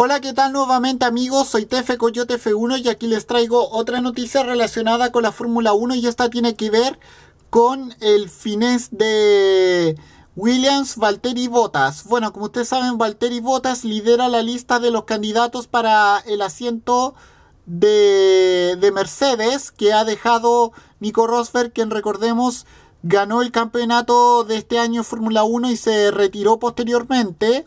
Hola, ¿qué tal nuevamente amigos? Soy Tefe Coyote F1 y aquí les traigo otra noticia relacionada con la Fórmula 1 y esta tiene que ver con el finés de Williams, Valtteri Bottas. Bueno, como ustedes saben, Valtteri Bottas lidera la lista de los candidatos para el asiento de, de Mercedes que ha dejado Nico Rosberg, quien recordemos ganó el campeonato de este año Fórmula 1 y se retiró posteriormente.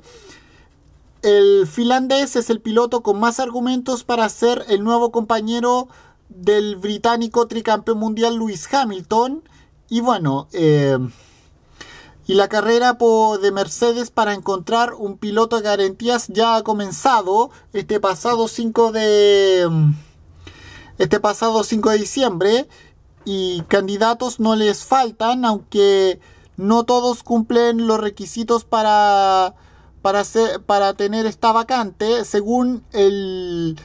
El finlandés es el piloto con más argumentos para ser el nuevo compañero del británico tricampeón mundial Lewis Hamilton. Y bueno, eh, y la carrera de Mercedes para encontrar un piloto de garantías ya ha comenzado este pasado 5 de, este pasado 5 de diciembre. Y candidatos no les faltan, aunque no todos cumplen los requisitos para para, tener esta vacante, según el,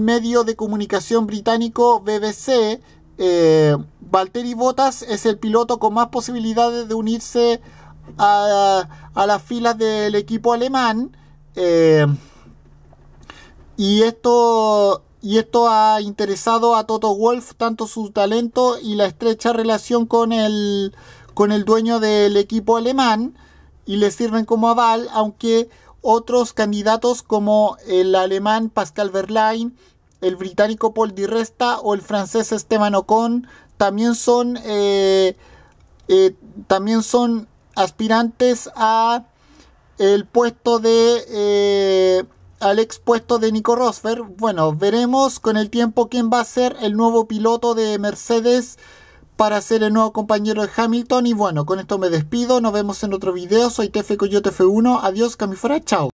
medio de comunicación británico BBC, eh, Valtteri Bottas es el piloto con más posibilidades de unirse a, las filas del equipo alemán. Eh, y esto ha interesado a Toto Wolf tanto su talento y la estrecha relación con el dueño del equipo alemán y les sirven como aval, aunque otros candidatos como el alemán Pascal Verlaine, el británico Paul Di Resta o el francés Esteban Ocon también son, eh, eh, también son aspirantes a el puesto de eh, al expuesto de Nico Rosberg. Bueno, veremos con el tiempo quién va a ser el nuevo piloto de Mercedes para ser el nuevo compañero de Hamilton. Y bueno, con esto me despido. Nos vemos en otro video. Soy Tefe Coyote F1. Adiós, Camifora. Chao.